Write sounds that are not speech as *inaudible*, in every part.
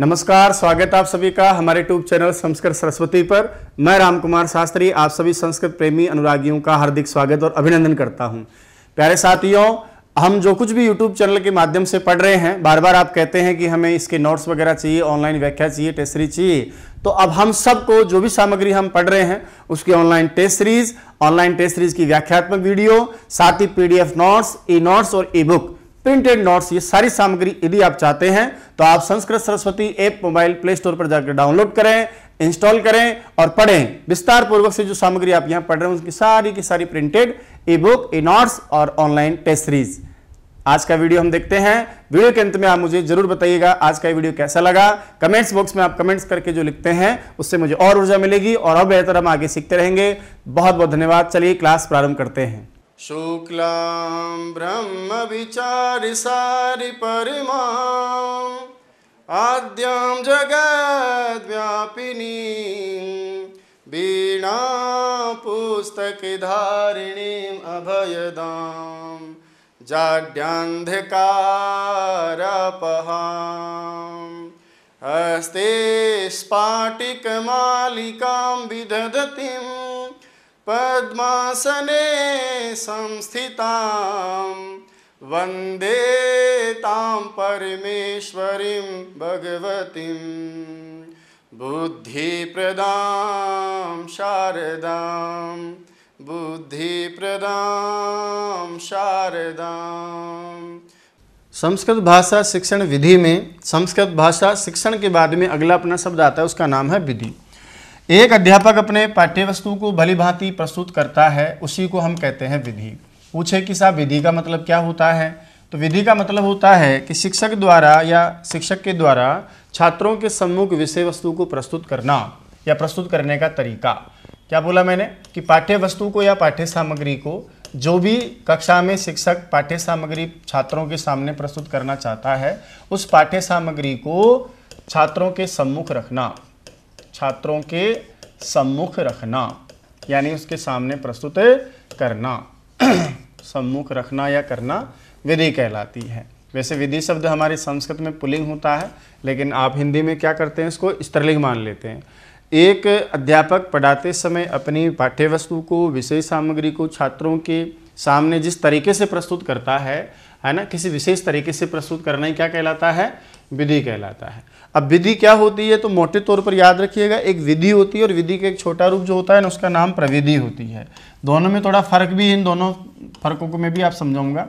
नमस्कार स्वागत आप सभी का हमारे ट्यूब चैनल संस्कृत सरस्वती पर मैं रामकुमार शास्त्री आप सभी संस्कृत प्रेमी अनुरागियों का हार्दिक स्वागत और अभिनंदन करता हूं प्यारे साथियों हम जो कुछ भी यूट्यूब चैनल के माध्यम से पढ़ रहे हैं बार बार आप कहते हैं कि हमें इसके नोट्स वगैरह चाहिए ऑनलाइन व्याख्या चाहिए टेस्ट सीरीज चाहिए तो अब हम सबको जो भी सामग्री हम पढ़ रहे हैं उसकी online test series online test series की व्याख्यात्मक वीडियो साथ ही पीडीएफ नोट्स ई नोट्स और ई बुक प्रिंटेड नोट्स ये सारी सामग्री यदि आप चाहते हैं तो आप Sanskrit Saraswati app mobile play store पर जाकर डाउनलोड करें इंस्टॉल करें और पढ़ें विस्तार पूर्वक से जो सामग्री आप यहां पढ़ रहे हैं उसकी सारी की सारी printed e book e notes और ऑनलाइन टेस्ट सीरीज आज का वीडियो हम देखते हैं वीडियो के अंत में आप मुझे जरूर बताइएगा आज का वीडियो कैसा लगा कमेंट्स बॉक्स में आप कमेंट्स करके जो लिखते हैं उससे मुझे और ऊर्जा मिलेगी और अब बेहतर हम आगे सीखते रहेंगे बहुत बहुत धन्यवाद चलिए क्लास प्रारंभ करते हैं शुक्ला ब्रह्म आद्यम ब्रह्मविचारिसारिपरिमाम् वीणा पुस्तक धारिणी अभयदाम जाड्यान्धकारपहाम् हस्ते स्पाटिकमालिकां विदधती पद्मासने संस्थितां परमेश्वरी तां परमेश्वरीं भगवतीं शारदा शारदां प्रदान शारदा संस्कृत भाषा शिक्षण विधि में संस्कृत भाषा शिक्षण के बाद में अगला अपना शब्द आता है उसका नाम है विधि एक अध्यापक अपने पाठ्य वस्तु को भली भांति प्रस्तुत करता है उसी को हम कहते हैं विधि पूछे कि साहब विधि का मतलब क्या होता है तो विधि का मतलब होता है कि शिक्षक द्वारा या शिक्षक के द्वारा छात्रों के सम्मुख विषय वस्तु को प्रस्तुत करना या प्रस्तुत करने का तरीका क्या बोला मैंने कि पाठ्य वस्तु को या पाठ्य सामग्री को जो भी कक्षा में शिक्षक पाठ्य सामग्री छात्रों के सामने प्रस्तुत करना चाहता है उस पाठ्य सामग्री को छात्रों के सम्मुख रखना छात्रों के सम्मुख रखना यानी उसके सामने प्रस्तुत करना *clears throat* सम्मुख रखना या करना विधि कहलाती है वैसे विधि शब्द हमारे संस्कृत में पुलिंग होता है लेकिन आप हिंदी में क्या करते हैं इसको स्त्रीलिंग मान लेते हैं एक अध्यापक पढ़ाते समय अपनी पाठ्य वस्तु को विषय सामग्री को छात्रों के सामने जिस तरीके से प्रस्तुत करता है है ना किसी विशेष तरीके से प्रस्तुत करना ही क्या कहलाता है विधि कहलाता है अब विधि क्या होती है तो मोटे तौर पर याद रखिएगा एक विधि होती है और विधि का एक छोटा रूप जो होता है ना उसका नाम प्रविधि होती है दोनों में थोड़ा फर्क भी इन दोनों फर्कों को मैं भी आप समझाऊंगा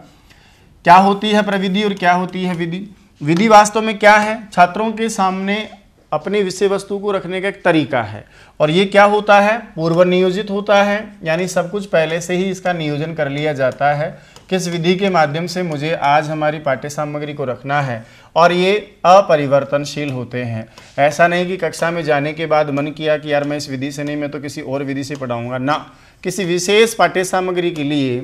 क्या होती है प्रविधि और क्या होती है विधि विधि वास्तव में क्या है छात्रों के सामने अपनी विषय वस्तु को रखने का एक तरीका है और ये क्या होता है पूर्व नियोजित होता है यानी सब कुछ पहले से ही इसका नियोजन कर लिया जाता है किस विधि के माध्यम से मुझे आज हमारी पाठ्य सामग्री को रखना है और ये अपरिवर्तनशील होते हैं ऐसा नहीं कि कक्षा में जाने के बाद मन किया कि यार मैं इस विधि से नहीं मैं तो किसी और विधि से पढ़ाऊँगा ना किसी विशेष पाठ्य सामग्री के लिए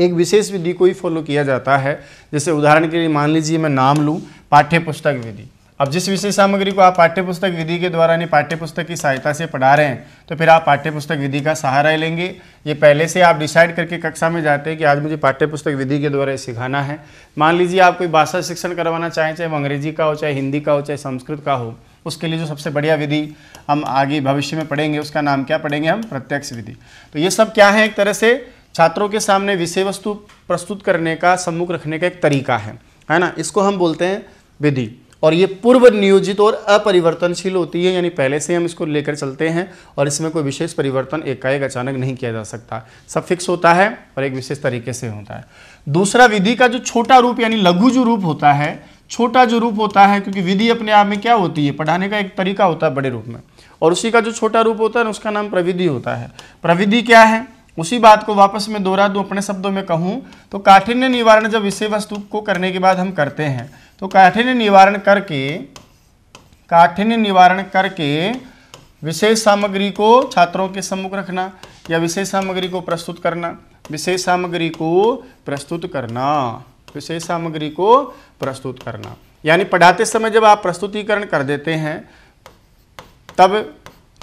एक विशेष विधि को ही फॉलो किया जाता है जैसे उदाहरण के लिए मान लीजिए मैं नाम लूँ पाठ्य पुस्तक विधि अब जिस विषय सामग्री को आप पाठ्यपुस्तक विधि के द्वारा यानी पाठ्यपुस्तक की सहायता से पढ़ा रहे हैं तो फिर आप पाठ्यपुस्तक विधि का सहारा लेंगे ये पहले से आप डिसाइड करके कक्षा में जाते हैं कि आज मुझे पाठ्यपुस्तक विधि के द्वारा सिखाना है मान लीजिए आप कोई भाषा शिक्षण करवाना चाहें चाहे वो अंग्रेजी का हो चाहे हिंदी का हो चाहे संस्कृत का हो उसके लिए जो सबसे बढ़िया विधि हम आगे भविष्य में पढ़ेंगे उसका नाम क्या पढ़ेंगे हम प्रत्यक्ष विधि तो ये सब क्या है एक तरह से छात्रों के सामने विषय वस्तु प्रस्तुत करने का सम्मुख रखने का एक तरीका है है ना इसको हम बोलते हैं विधि और ये पूर्व नियोजित और अपरिवर्तनशील होती है यानी पहले से हम इसको लेकर चलते हैं और इसमें कोई विशेष परिवर्तन एकाएक अचानक नहीं किया जा सकता सब फिक्स होता है और एक विशेष तरीके से होता है दूसरा विधि का जो छोटा रूप यानी लघु जो रूप होता है छोटा जो रूप होता है क्योंकि विधि अपने आप में क्या होती है पढ़ाने का एक तरीका होता है बड़े रूप में और उसी का जो छोटा रूप होता है ना उसका नाम प्रविधि होता है प्रविधि क्या है उसी बात को वापस में दोहरा दूं अपने शब्दों में कहूँ तो काठिन्य निवारण जब विषय वस्तु को करने के बाद हम करते हैं तो काठिन्य निवारण करके काठिन्य निवारण करके विशेष सामग्री को छात्रों के सम्मुख रखना या विशेष सामग्री को प्रस्तुत करना विशेष सामग्री को प्रस्तुत करना विशेष सामग्री को प्रस्तुत करना यानी पढ़ाते समय जब आप प्रस्तुतिकरण कर देते हैं तब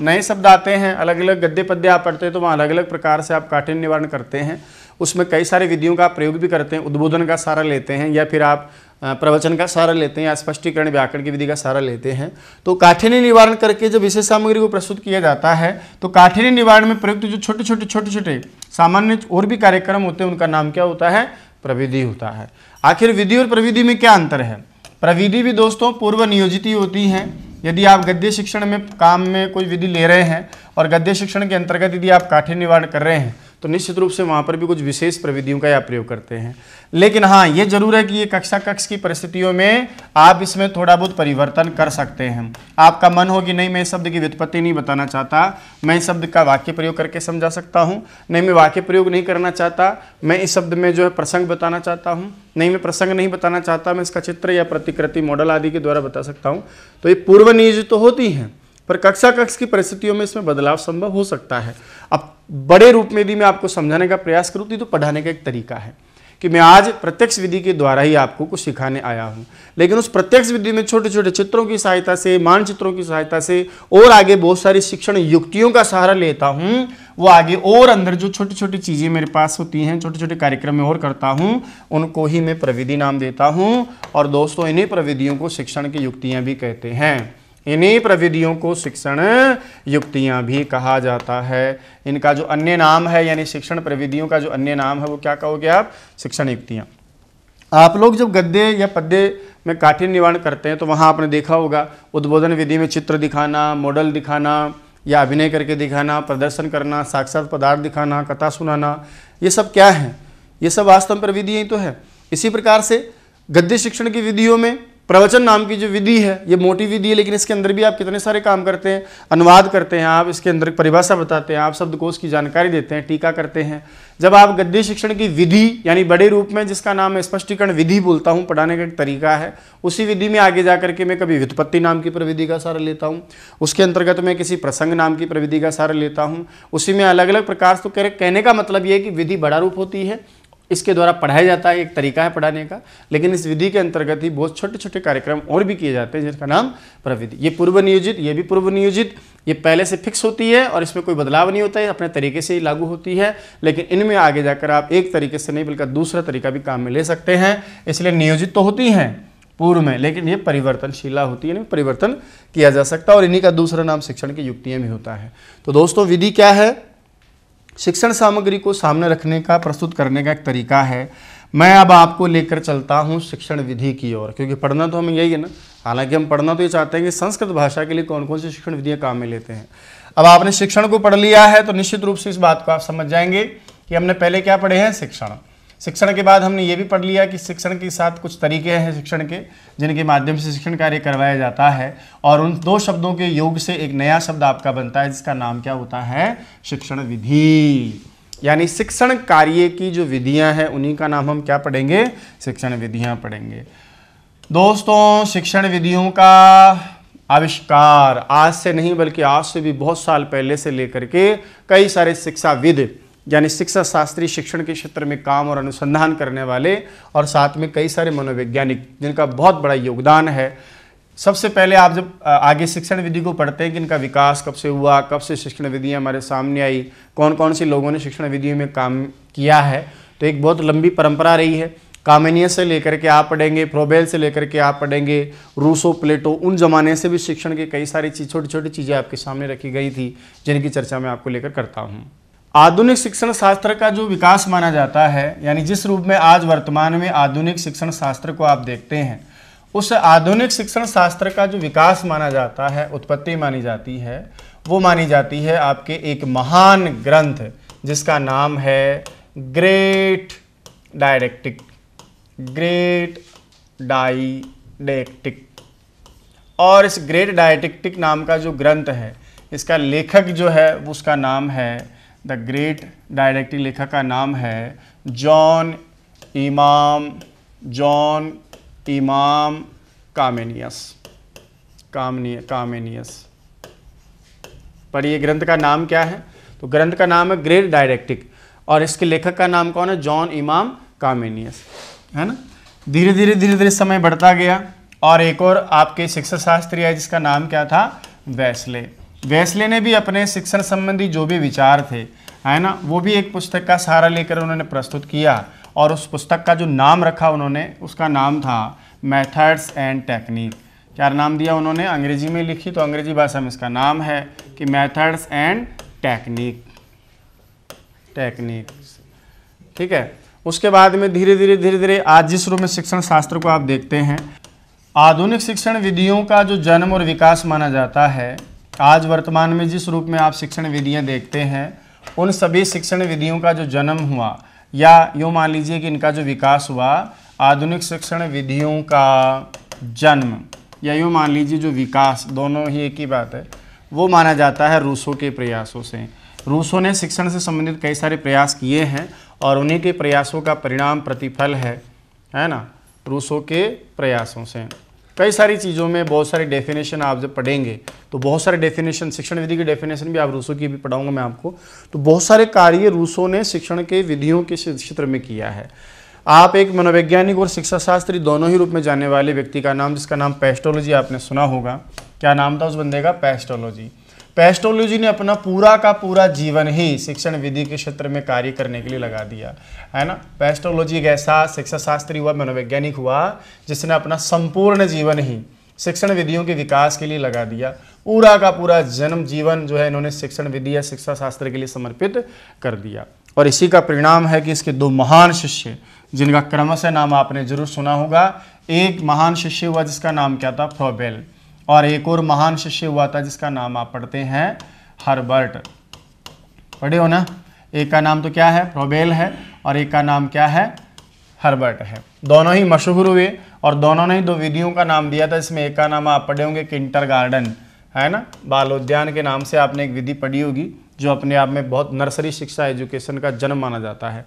नए शब्द आते हैं अलग अलग गद्य पद्य आप पढ़ते हैं तो वहाँ अलग अलग प्रकार से आप काठिन्य निवारण करते हैं उसमें कई सारे विधियों का प्रयोग भी करते हैं उद्बोधन का सारा लेते हैं या फिर आप प्रवचन का सहारा लेते हैं या स्पष्टीकरण व्याकरण की विधि का सहारा लेते हैं तो काठिन्य निवारण करके जब विशेष सामग्री को प्रस्तुत किया जाता है तो काठिन्य निवारण में प्रयुक्त जो छोटे छोटे छोटे छोटे सामान्य और भी कार्यक्रम होते हैं उनका नाम क्या होता है प्रविधि होता है आखिर विधि और प्रविधि में क्या अंतर है प्रविधि भी दोस्तों पूर्व नियोजित ही होती हैं यदि आप गद्य शिक्षण में काम में कोई विधि ले रहे हैं और गद्य शिक्षण के अंतर्गत यदि आप काठिन्य निवारण कर रहे हैं तो निश्चित रूप से वहाँ पर भी कुछ विशेष प्रविधियों का यह प्रयोग करते हैं लेकिन हाँ ये जरूर है कि ये कक्षा कक्ष की परिस्थितियों में आप इसमें थोड़ा बहुत परिवर्तन कर सकते हैं आपका मन हो कि नहीं मैं इस शब्द की व्युत्पत्ति नहीं बताना चाहता मैं इस शब्द का वाक्य प्रयोग करके समझा सकता हूँ नहीं मैं वाक्य प्रयोग नहीं करना चाहता मैं इस शब्द में जो है प्रसंग बताना चाहता हूँ नहीं मैं प्रसंग नहीं बताना चाहता मैं इसका चित्र या प्रतिकृति मॉडल आदि के द्वारा बता सकता हूँ तो ये पूर्व नियोजित तो होती हैं पर कक्षा कक्ष की परिस्थितियों में इसमें बदलाव संभव हो सकता है अब बड़े रूप में भी मैं आपको समझाने का प्रयास करूँ तो तो पढ़ाने का एक तरीका है कि मैं आज प्रत्यक्ष विधि के द्वारा ही आपको कुछ सिखाने आया हूँ लेकिन उस प्रत्यक्ष विधि में छोटे छोटे चित्रों की सहायता से मानचित्रों की सहायता से और आगे बहुत सारी शिक्षण युक्तियों का सहारा लेता हूँ वो आगे और अंदर जो छोटी छोटी चीज़ें मेरे पास होती हैं छोटे छोटे कार्यक्रम में और करता हूँ उनको ही मैं प्रविधि नाम देता हूँ और दोस्तों इन्हीं प्रविधियों को शिक्षण की युक्तियाँ भी कहते हैं इन्हीं प्रविधियों को शिक्षण युक्तियां भी कहा जाता है इनका जो अन्य नाम है यानी शिक्षण प्रविधियों का जो अन्य नाम है वो क्या कहोगे आप शिक्षण युक्तियां आप लोग जब गद्य या पद्य में काठिन निवारण करते हैं तो वहां आपने देखा होगा उद्बोधन विधि में चित्र दिखाना मॉडल दिखाना या अभिनय करके दिखाना प्रदर्शन करना साक्षात पदार्थ दिखाना कथा सुनाना ये सब क्या है ये सब वास्तव में प्रविधियाँ ही तो है इसी प्रकार से गद्य शिक्षण की विधियों में प्रवचन नाम की जो विधि है ये मोटी विधि है लेकिन इसके अंदर भी आप कितने सारे काम करते हैं अनुवाद करते हैं आप इसके अंदर परिभाषा बताते हैं आप शब्दकोश की जानकारी देते हैं टीका करते हैं जब आप गद्य शिक्षण की विधि यानी बड़े रूप में जिसका नाम है स्पष्टीकरण विधि बोलता हूँ पढ़ाने का एक तरीका है उसी विधि में आगे जा करके मैं कभी व्युत्पत्ति नाम की प्रविधि का सहारा लेता हूँ उसके अंतर्गत मैं किसी प्रसंग नाम की प्रविधि का सहारा लेता हूँ उसी में अलग अलग प्रकार तो कहने का मतलब ये है कि विधि बड़ा रूप होती है इसके द्वारा पढ़ाया जाता है एक तरीका है पढ़ाने का लेकिन इस विधि के अंतर्गत ही बहुत छोटे छोटे कार्यक्रम और भी किए जाते हैं जिनका नाम प्रविधि ये पूर्व नियोजित ये भी पूर्व नियोजित ये पहले से फिक्स होती है और इसमें कोई बदलाव नहीं होता है अपने तरीके से ही लागू होती है लेकिन इनमें आगे जाकर आप एक तरीके से नहीं बल्कि दूसरा तरीका भी काम में ले सकते हैं इसलिए नियोजित तो होती हैं पूर्व में लेकिन ये परिवर्तनशीला होती है परिवर्तन किया जा सकता है और इन्हीं का दूसरा नाम शिक्षण की युक्तियाँ भी होता है तो दोस्तों विधि क्या है शिक्षण सामग्री को सामने रखने का प्रस्तुत करने का एक तरीका है मैं अब आपको लेकर चलता हूँ शिक्षण विधि की ओर क्योंकि पढ़ना तो हमें यही है ना हालांकि हम पढ़ना तो ये चाहते हैं कि संस्कृत भाषा के लिए कौन कौन सी शिक्षण विधियाँ काम में लेते हैं अब आपने शिक्षण को पढ़ लिया है तो निश्चित रूप से इस बात को आप समझ जाएंगे कि हमने पहले क्या पढ़े हैं शिक्षण शिक्षण के बाद हमने ये भी पढ़ लिया कि शिक्षण के साथ कुछ तरीके हैं शिक्षण के जिनके माध्यम से शिक्षण कार्य करवाया जाता है और उन दो शब्दों के योग से एक नया शब्द आपका बनता है जिसका नाम क्या होता है शिक्षण विधि यानी शिक्षण कार्य की जो विधियां हैं उन्हीं का नाम हम क्या पढ़ेंगे शिक्षण विधियां पढ़ेंगे दोस्तों शिक्षण विधियों का आविष्कार आज से नहीं बल्कि आज से भी बहुत साल पहले से लेकर के कई सारे शिक्षाविद यानी शिक्षा शास्त्री शिक्षण के क्षेत्र में काम और अनुसंधान करने वाले और साथ में कई सारे मनोवैज्ञानिक जिनका बहुत बड़ा योगदान है सबसे पहले आप जब आगे शिक्षण विधि को पढ़ते हैं कि इनका विकास कब से हुआ कब से शिक्षण विधि हमारे सामने आई कौन कौन से लोगों ने शिक्षण विधियों में काम किया है तो एक बहुत लंबी परंपरा रही है कामेनिया से लेकर के आप पढ़ेंगे प्रोबेल से लेकर के आप पढ़ेंगे रूसो प्लेटो उन जमाने से भी शिक्षण के कई सारी चीज छोटी छोटी चीज़ें आपके सामने रखी गई थी जिनकी चर्चा मैं आपको लेकर करता हूँ आधुनिक शिक्षण शास्त्र का जो विकास माना जाता है यानी जिस रूप में आज वर्तमान में आधुनिक शिक्षण शास्त्र को आप देखते हैं उस आधुनिक शिक्षण शास्त्र का जो विकास माना जाता है उत्पत्ति मानी जाती है वो मानी जाती है आपके एक महान ग्रंथ जिसका नाम है ग्रेट डायरेक्टिक ग्रेट डाइडेक्टिक और इस ग्रेट डायडेक्टिक नाम का जो ग्रंथ है इसका लेखक जो है उसका नाम है द ग्रेट डायरेक्टिव लेखक का नाम है जॉन इमाम जॉन इमाम कामेनियस कामनिय कामेनियस पर ये ग्रंथ का नाम क्या है तो ग्रंथ का नाम है ग्रेट डायरेक्टिक और इसके लेखक का नाम कौन है जॉन इमाम कामेनियस है ना धीरे धीरे धीरे धीरे समय बढ़ता गया और एक और आपके शिक्षा शास्त्री है जिसका नाम क्या था वैसले वैसले ने भी अपने शिक्षण संबंधी जो भी विचार थे है ना वो भी एक पुस्तक का सहारा लेकर उन्होंने प्रस्तुत किया और उस पुस्तक का जो नाम रखा उन्होंने उसका नाम था मैथड्स एंड टेक्निक क्या नाम दिया उन्होंने अंग्रेजी में लिखी तो अंग्रेजी भाषा में इसका नाम है कि मैथड्स एंड टेक्निक टेक्निक ठीक है उसके बाद में धीरे धीरे धीरे धीरे आज जिस रूप में शिक्षण शास्त्र को आप देखते हैं आधुनिक शिक्षण विधियों का जो जन्म और विकास माना जाता है आज वर्तमान में जिस रूप में आप शिक्षण विधियाँ देखते हैं उन सभी शिक्षण विधियों का जो जन्म हुआ या यूँ मान लीजिए कि इनका जो विकास हुआ आधुनिक शिक्षण विधियों का जन्म या यूँ मान लीजिए जो विकास दोनों ही एक ही बात है वो माना जाता है रूसों के प्रयासों से रूसों ने शिक्षण से संबंधित कई सारे प्रयास किए हैं और उन्हीं के प्रयासों का परिणाम प्रतिफल है है ना रूसों के प्रयासों से कई सारी चीज़ों में बहुत सारे डेफिनेशन आप जब पढ़ेंगे तो बहुत सारे डेफिनेशन शिक्षण विधि की डेफिनेशन भी आप रूसों की भी पढ़ाऊंगा मैं आपको तो बहुत सारे कार्य रूसों ने शिक्षण के विधियों के क्षेत्र में किया है आप एक मनोवैज्ञानिक और शिक्षा शास्त्री दोनों ही रूप में जाने वाले व्यक्ति का नाम जिसका नाम पेस्टोलॉजी आपने सुना होगा क्या नाम था उस बंदे का पेस्टोलॉजी पेस्टोलॉजी ने अपना पूरा का पूरा जीवन ही शिक्षण विधि के क्षेत्र में कार्य करने के लिए लगा दिया है ना पेस्टोलॉजी एक ऐसा शिक्षा शास्त्री हुआ मनोवैज्ञानिक हुआ जिसने अपना संपूर्ण जीवन ही शिक्षण विधियों के विकास के लिए लगा दिया पूरा का पूरा जन्म जीवन जो है इन्होंने शिक्षण विधि या शिक्षा शास्त्र के लिए समर्पित कर दिया और इसी का परिणाम है कि इसके दो महान शिष्य जिनका क्रमशः नाम आपने जरूर सुना होगा एक महान शिष्य हुआ जिसका नाम क्या था फ्रॉबेल और एक और महान शिष्य हुआ था जिसका नाम आप पढ़ते हैं हर्बर्ट पढ़े हो ना एक का नाम तो क्या है प्रोबेल है और एक का नाम क्या है हर्बर्ट है दोनों ही मशहूर हुए और दोनों ने ही दो विधियों का नाम दिया था इसमें एक का नाम आप पढ़े होंगे किंटर गार्डन है ना बाल उद्यान के नाम से आपने एक विधि पढ़ी होगी जो अपने आप में बहुत नर्सरी शिक्षा एजुकेशन का जन्म माना जाता है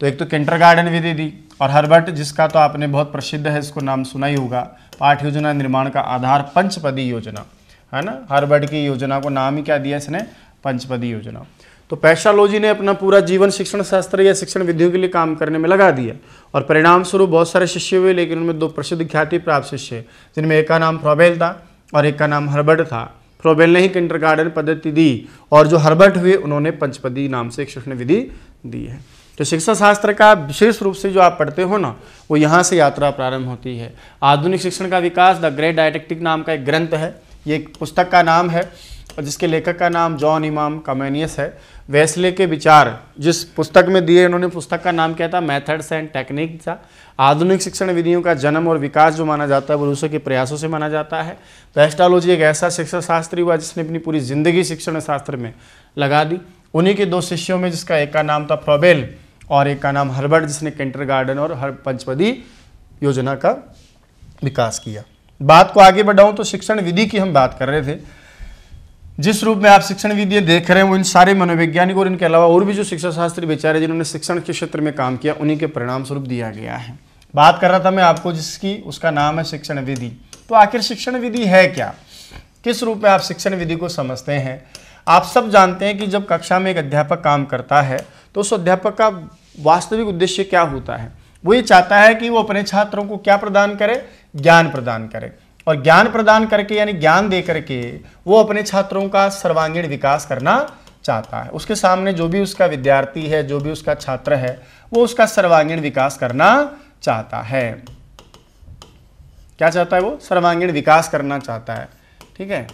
तो एक तो किंटर गार्डन विधि दी और हर्बर्ट जिसका तो आपने बहुत प्रसिद्ध है इसको नाम सुना ही होगा पाठ योजना निर्माण का आधार पंचपदी योजना है ना हर्बर्ट की योजना को नाम ही क्या दिया इसने पंचपदी योजना तो पैशालोजी ने अपना पूरा जीवन शिक्षण शास्त्र या शिक्षण विधियों के लिए काम करने में लगा दिया और परिणाम स्वरूप बहुत सारे शिष्य हुए लेकिन उनमें दो प्रसिद्ध ख्याति प्राप्त शिष्य जिनमें एक का नाम फ्रोबेल था और एक का नाम हर्बर्ट था फ्रोबेल ने ही किंटर पद्धति दी और जो हर्बर्ट हुए उन्होंने पंचपदी नाम से एक शिक्षण विधि दी है तो शिक्षा शास्त्र का विशेष रूप से जो आप पढ़ते हो ना वो यहाँ से यात्रा प्रारंभ होती है आधुनिक शिक्षण का विकास द ग्रेट डायटेक्टिक नाम का एक ग्रंथ है ये एक पुस्तक का नाम है और जिसके लेखक का नाम जॉन इमाम कमेनियस है वैसले के विचार जिस पुस्तक में दिए उन्होंने पुस्तक का नाम क्या था मैथड्स एंड टेक्निक था आधुनिक शिक्षण विधियों का जन्म और विकास जो माना जाता है वो रूसों के प्रयासों से माना जाता है वेस्टालोजी एक ऐसा शिक्षा शास्त्री हुआ जिसने अपनी पूरी जिंदगी शिक्षण शास्त्र में लगा दी उन्हीं के दो शिष्यों में जिसका एक का नाम था फ्रोबेल और एक का नाम हर्बर्ट जिसने कैंटर गार्डन और हर पंचपदी योजना का विकास किया बात को आगे बढ़ाऊं तो शिक्षण विधि की हम बात कर रहे थे जिस रूप में आप शिक्षण विधि देख रहे हैं वो इन सारे मनोवैज्ञानिक और इनके अलावा और भी जो शिक्षा शास्त्री बेचारे जिन्होंने शिक्षण के क्षेत्र में काम किया उन्हीं के परिणाम स्वरूप दिया गया है बात कर रहा था मैं आपको जिसकी उसका नाम है शिक्षण विधि तो आखिर शिक्षण विधि है क्या किस रूप में आप शिक्षण विधि को समझते हैं आप सब जानते हैं कि जब कक्षा में एक अध्यापक काम करता है तो उस अध्यापक का वास्तविक उद्देश्य क्या होता है वो ये चाहता है कि वो अपने छात्रों को क्या प्रदान करे ज्ञान प्रदान करे और ज्ञान प्रदान करके यानी ज्ञान दे करके वो अपने छात्रों का सर्वांगीण विकास करना चाहता है उसके सामने जो भी उसका विद्यार्थी है जो भी उसका छात्र है वो उसका सर्वांगीण विकास करना चाहता है क्या चाहता है वो सर्वांगीण विकास करना चाहता है ठीक है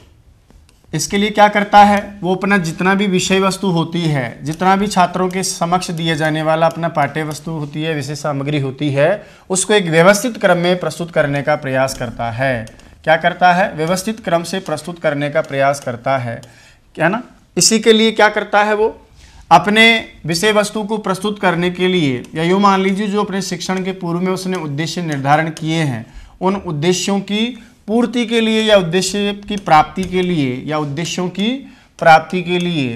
इसके लिए क्या करता है वो अपना जितना भी विषय वस्तु होती है जितना भी छात्रों के समक्ष दिए जाने वाला अपना पाठ्य वस्तु होती है विषय सामग्री होती है उसको एक व्यवस्थित क्रम में प्रस्तुत करने का प्रयास करता है क्या करता है व्यवस्थित क्रम से प्रस्तुत करने का प्रयास करता है क्या ना इसी के लिए क्या करता है वो अपने विषय वस्तु को प्रस्तुत करने के लिए या यूँ मान लीजिए जो अपने शिक्षण के पूर्व में उसने उद्देश्य निर्धारण किए हैं उन उद्देश्यों की पूर्ति के लिए या उद्देश्य की प्राप्ति के लिए या उद्देश्यों की प्राप्ति के लिए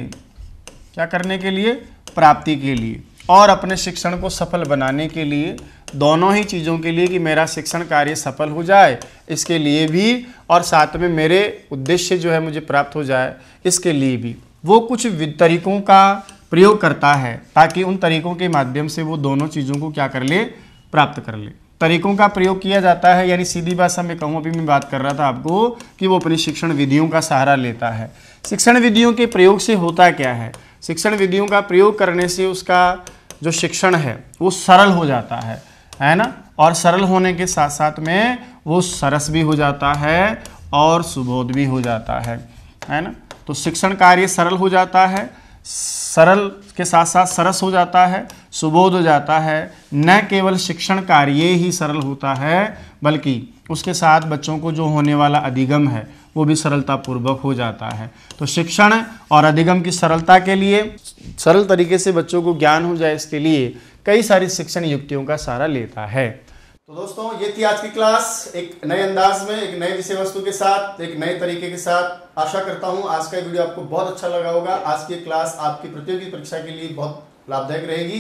क्या करने के लिए प्राप्ति के लिए और अपने शिक्षण को सफल बनाने के लिए दोनों ही चीज़ों के लिए कि मेरा शिक्षण कार्य सफल हो जाए इसके लिए भी और साथ में मेरे उद्देश्य जो है मुझे प्राप्त हो जाए इसके लिए भी वो कुछ तरीकों का प्रयोग करता है ताकि उन तरीकों के माध्यम से वो दोनों चीज़ों को क्या कर ले प्राप्त कर ले तरीकों का प्रयोग किया जाता है यानी सीधी भाषा में कहूँ अभी मैं बात कर रहा था आपको कि वो अपनी शिक्षण विधियों का सहारा लेता है शिक्षण विधियों के प्रयोग से होता क्या है शिक्षण विधियों का प्रयोग करने से उसका जो शिक्षण है वो सरल हो जाता है है ना और सरल होने के साथ साथ में वो सरस भी हो जाता है और सुबोध भी हो जाता है है ना तो शिक्षण कार्य सरल हो जाता है सरल के साथ साथ सरस हो जाता है सुबोध हो जाता है न केवल शिक्षण कार्य ही सरल होता है बल्कि उसके साथ बच्चों को जो होने वाला अधिगम है वो भी सरलतापूर्वक हो जाता है तो शिक्षण और अधिगम की सरलता के लिए सरल तरीके से बच्चों को ज्ञान हो जाए इसके लिए कई सारी शिक्षण युक्तियों का सहारा लेता है तो दोस्तों ये थी आज की क्लास एक नए अंदाज में एक नए विषय वस्तु के साथ एक नए तरीके के साथ आशा करता हूँ आज का वीडियो आपको बहुत अच्छा लगा होगा आज की क्लास आपकी प्रतियोगी परीक्षा के लिए बहुत लाभदायक रहेगी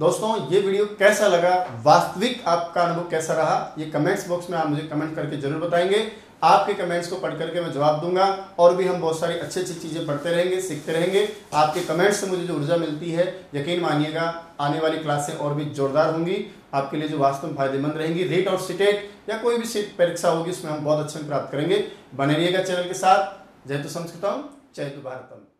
दोस्तों ये वीडियो कैसा लगा वास्तविक आपका अनुभव कैसा रहा ये कमेंट्स बॉक्स में आप मुझे कमेंट करके जरूर बताएंगे आपके कमेंट्स को पढ़ करके मैं जवाब दूंगा और भी हम बहुत सारी अच्छी अच्छी चीज़ें पढ़ते रहेंगे सीखते रहेंगे आपके कमेंट्स से मुझे जो ऊर्जा मिलती है यकीन मानिएगा आने वाली क्लासें और भी जोरदार होंगी आपके लिए जो वास्तव में फायदेमंद रहेंगी रीट और सिटेट या कोई भी सीट परीक्षा होगी उसमें हम बहुत अच्छे प्राप्त करेंगे बने रहिएगा चैनल के साथ जय तो संस्कृतम जय तो भारतम